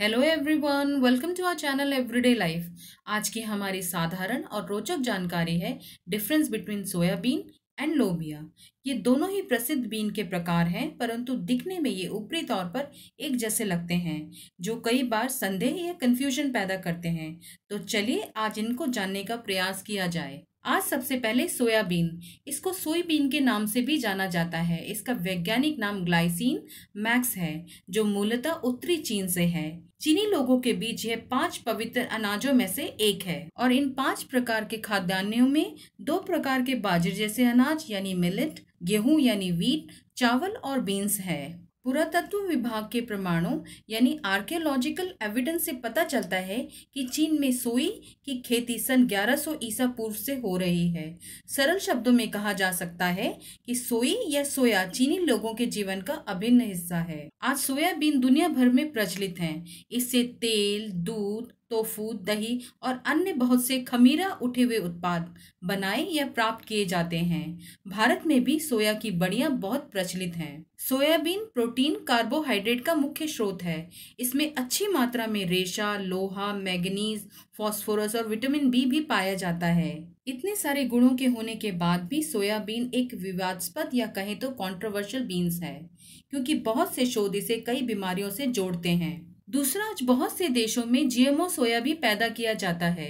Hello everyone welcome to our channel everyday life आज की हमारी साधारण और रोचक जानकारी है डिफरेंस बिटवीन सोयाबीन एंड लोबिया ये दोनों ही प्रसिद्ध बीन के प्रकार हैं परंतु दिखने में ये ऊपरी तौर पर एक जैसे लगते हैं जो कई बार संदेह या कन्फ्यूजन पैदा करते हैं तो चलिए आज इनको जानने का प्रयास किया जाए आज सबसे पहले सोयाबीन इसको सोयाबीन के नाम से भी जाना जाता है इसका वैज्ञानिक नाम ग्लाइसिन मैक्स है जो मूलतः उत्तरी चीन से है चीनी लोगों के बीच यह पांच पवित्र अनाजों में से एक है और इन पांच प्रकार के खाद्यान्नों में दो प्रकार के बाजरे जैसे अनाज यानी मिलेट गेहूं यानी वीट चावल और बीन्स है पुरातत्व विभाग के प्रमाणों यानी आर्कियोलॉजिकल एविडेंस से पता चलता है कि चीन में सोई की खेती सन 1100 ईसा पूर्व से हो रही है सरल शब्दों में कहा जा सकता है कि सोई या सोया चीनी लोगों के जीवन का अभिन्न हिस्सा है आज सोयाबीन दुनिया भर में प्रचलित हैं इससे तेल दूध तोफू दही और अन्य बहुत से खमीरा उठे हुए उत्पाद बनाए या प्राप्त किए जाते हैं भारत में भी सोया की बड़िया बहुत प्रचलित हैं सोयाबीन प्रोटीन कार्बोहाइड्रेट का मुख्य स्रोत है इसमें अच्छी मात्रा में रेशा लोहा मैगनीज फॉस्फोरस और विटामिन बी भी पाया जाता है इतने सारे गुणों के होने के बाद भी सोयाबीन एक विवादस्पद या कहें तो कंट्रोवर्शियल बीन्स है क्योंकि बहुत से शोध इसे कई बीमारियों से जोड़ते हैं दूसरा आज बहुत से देशों में जीएमओ सोया भी पैदा किया जाता है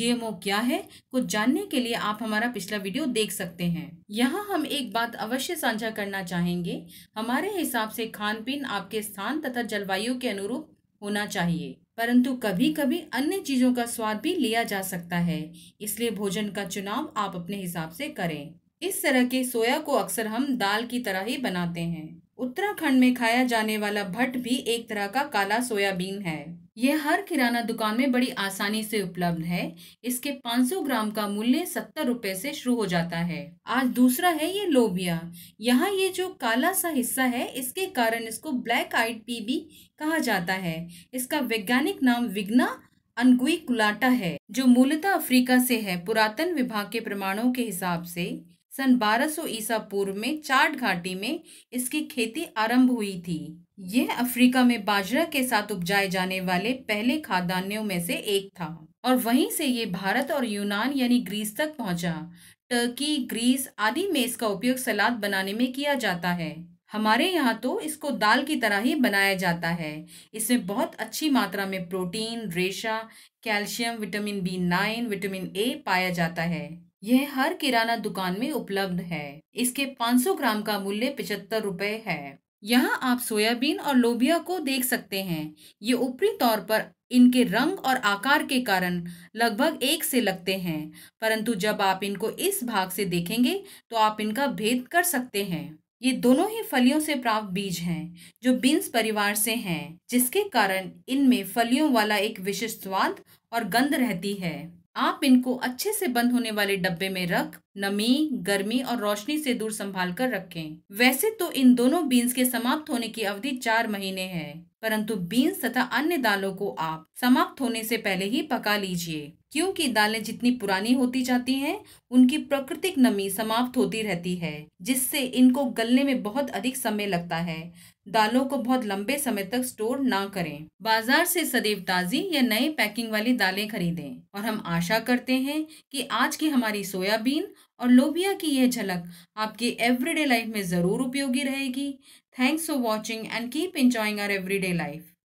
जीएमओ क्या है कुछ जानने के लिए आप हमारा पिछला वीडियो देख सकते हैं यहाँ हम एक बात अवश्य साझा करना चाहेंगे हमारे हिसाब से खान पीन आपके स्थान तथा जलवायु के अनुरूप होना चाहिए परंतु कभी कभी अन्य चीज़ों का स्वाद भी लिया जा सकता है इसलिए भोजन का चुनाव आप अपने हिसाब से करें इस तरह के सोया को अक्सर हम दाल की तरह ही बनाते हैं उत्तराखंड में खाया जाने वाला भट्ट भी एक तरह का काला सोयाबीन है यह हर किराना दुकान में बड़ी आसानी से उपलब्ध है इसके 500 ग्राम का मूल्य सत्तर रूपए से शुरू हो जाता है आज दूसरा है ये लोबिया यहाँ ये जो काला सा हिस्सा है इसके कारण इसको ब्लैक आइट पी भी कहा जाता है इसका वैज्ञानिक नाम विग्ना अनगुई कुलाटा है जो मूलतः अफ्रीका से है पुरातन विभाग के प्रमाणों के हिसाब से सन 1200 ईसा पूर्व में चाट घाटी में इसकी खेती आरंभ हुई थी यह अफ्रीका में बाजरा के साथ उपजाए जाने वाले पहले खाद्यान्नों में से एक था और वहीं से ये भारत और यूनान यानी ग्रीस तक पहुंचा। टर्की ग्रीस आदि में इसका उपयोग सलाद बनाने में किया जाता है हमारे यहाँ तो इसको दाल की तरह ही बनाया जाता है इसमें बहुत अच्छी मात्रा में प्रोटीन रेशा calcium vitamin B nine vitamin A पाया जाता है यह हर किराना दुकान में उपलब्ध है इसके 500 ग्राम का मूल्य पिछहत्तर रूपए है यहाँ आप सोयाबीन और लोबिया को देख सकते हैं ये ऊपरी तौर पर इनके रंग और आकार के कारण लगभग एक से लगते हैं परंतु जब आप इनको इस भाग से देखेंगे तो आप इनका भेद कर सकते हैं ये दोनों ही फलियों से प्राप्त बीज हैं जो बीन्स परिवार से हैं जिसके कारण इनमें फलियों वाला एक विशिष्ट स्वाद और गंध रहती है आप इनको अच्छे से बंद होने वाले डब्बे में रख नमी गर्मी और रोशनी से दूर संभाल कर रखें वैसे तो इन दोनों बीन्स के समाप्त होने की अवधि चार महीने है परंतु बीन्स तथा अन्य दालों को आप समाप्त होने से पहले ही पका लीजिए क्योंकि दालें जितनी पुरानी होती जाती हैं उनकी प्राकृतिक नमी समाप्त होती रहती है जिससे इनको गलने में बहुत अधिक समय लगता है दालों को बहुत लंबे समय तक स्टोर ना करें बाजार से सदैव ताज़ी या नए पैकिंग वाली दालें खरीदें और हम आशा करते हैं कि आज की हमारी सोयाबीन और लोबिया की यह झलक आपकी एवरीडे लाइफ में ज़रूर उपयोगी रहेगी thanks for watching and keep enjoying our everyday life